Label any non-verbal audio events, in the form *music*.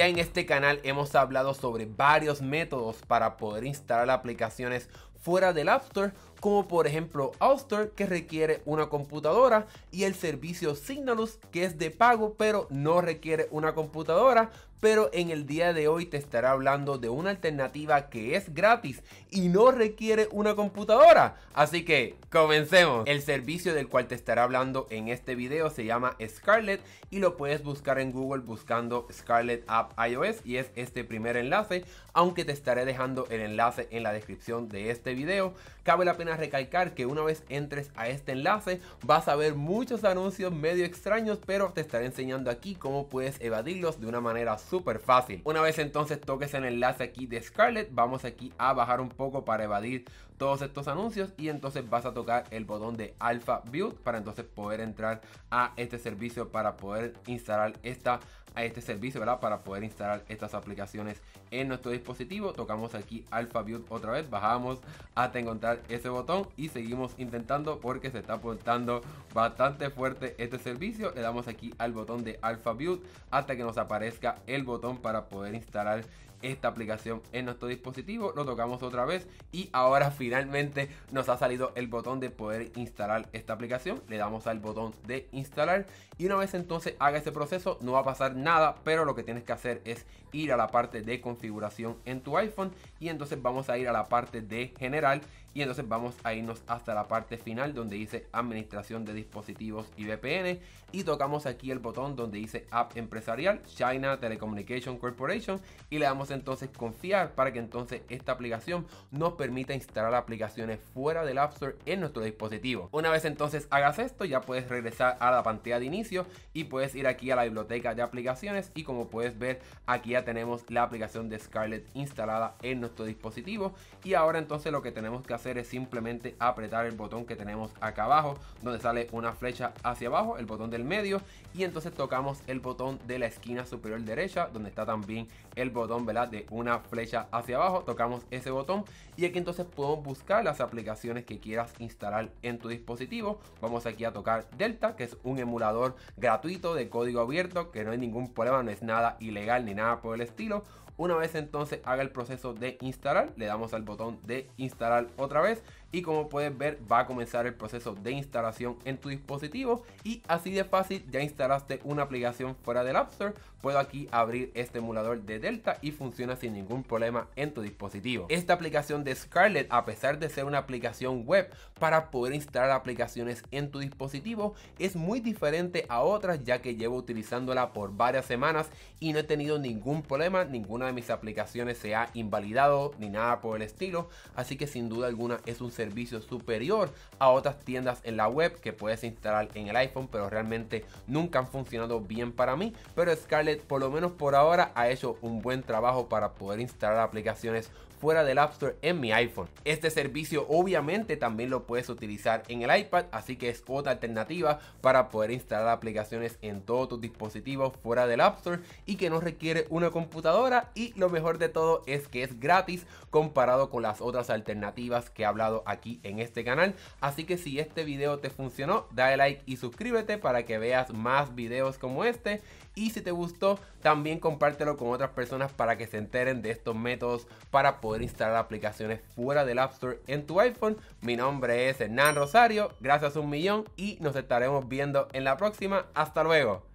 Ya en este canal hemos hablado sobre varios métodos para poder instalar aplicaciones fuera del App Store como por ejemplo Auster que requiere una computadora y el servicio Signalus que es de pago pero no requiere una computadora. Pero en el día de hoy te estará hablando de una alternativa que es gratis y no requiere una computadora. Así que comencemos. El servicio del cual te estará hablando en este video se llama Scarlett y lo puedes buscar en Google buscando Scarlett App iOS y es este primer enlace, aunque te estaré dejando el enlace en la descripción de este video. Cabe la pena recalcar que una vez entres a este enlace vas a ver muchos anuncios medio extraños, pero te estaré enseñando aquí cómo puedes evadirlos de una manera súper fácil. Una vez entonces toques el enlace aquí de Scarlett, vamos aquí a bajar un poco para evadir todos estos anuncios y entonces vas a tocar el botón de Alpha Build para entonces poder entrar a este servicio para poder instalar esta a este servicio, ¿verdad? Para poder instalar estas aplicaciones en nuestro dispositivo. Tocamos aquí Alpha otra vez, bajamos hasta encontrar ese botón y seguimos intentando porque se está aportando bastante fuerte este servicio. Le damos aquí al botón de Alpha hasta que nos aparezca el botón para poder instalar esta aplicación en nuestro dispositivo, lo tocamos otra vez y ahora *laughs* finalmente nos ha salido el botón de poder instalar esta aplicación, le damos al botón de instalar y una vez entonces haga ese proceso no va a pasar nada, pero lo que tienes que hacer es ir a la parte de configuración en tu iPhone y entonces vamos a ir a la parte de general y entonces vamos a irnos hasta la parte final donde dice administración de dispositivos y VPN. Y tocamos aquí el botón donde dice app empresarial, China Telecommunication Corporation. Y le damos entonces confiar para que entonces esta aplicación nos permita instalar aplicaciones fuera del App Store en nuestro dispositivo. Una vez entonces hagas esto ya puedes regresar a la pantalla de inicio y puedes ir aquí a la biblioteca de aplicaciones. Y como puedes ver aquí ya tenemos la aplicación de Scarlett instalada en nuestro dispositivo. Y ahora entonces lo que tenemos que hacer hacer es simplemente apretar el botón que tenemos acá abajo, donde sale una flecha hacia abajo, el botón del medio, y entonces tocamos el botón de la esquina superior derecha, donde está también el botón ¿verdad? de una flecha hacia abajo, tocamos ese botón y aquí entonces podemos buscar las aplicaciones que quieras instalar en tu dispositivo. Vamos aquí a tocar Delta, que es un emulador gratuito de código abierto, que no hay ningún problema, no es nada ilegal ni nada por el estilo. Una vez entonces haga el proceso de instalar, le damos al botón de instalar otra vez y como puedes ver va a comenzar el proceso de instalación en tu dispositivo y así de fácil ya instalaste una aplicación fuera del App Store, puedo aquí abrir este emulador de Delta y funciona sin ningún problema en tu dispositivo. Esta aplicación de Scarlett a pesar de ser una aplicación web para poder instalar aplicaciones en tu dispositivo es muy diferente a otras ya que llevo utilizándola por varias semanas y no he tenido ningún problema, ninguna de mis aplicaciones se ha invalidado ni nada por el estilo, así que sin duda alguna es un servicio superior a otras tiendas en la web que puedes instalar en el iPhone, pero realmente nunca han funcionado bien para mí. Pero Scarlett, por lo menos por ahora, ha hecho un buen trabajo para poder instalar aplicaciones fuera del App Store en mi iPhone. Este servicio obviamente también lo puedes utilizar en el iPad, así que es otra alternativa para poder instalar aplicaciones en todos tus dispositivos fuera del App Store y que no requiere una computadora y lo mejor de todo es que es gratis comparado con las otras alternativas que he hablado aquí en este canal. Así que si este video te funcionó, dale like y suscríbete para que veas más videos como este. Y si te gustó, también compártelo con otras personas para que se enteren de estos métodos para poder poder instalar aplicaciones fuera del App Store en tu iPhone. Mi nombre es Hernán Rosario, gracias un millón y nos estaremos viendo en la próxima. Hasta luego.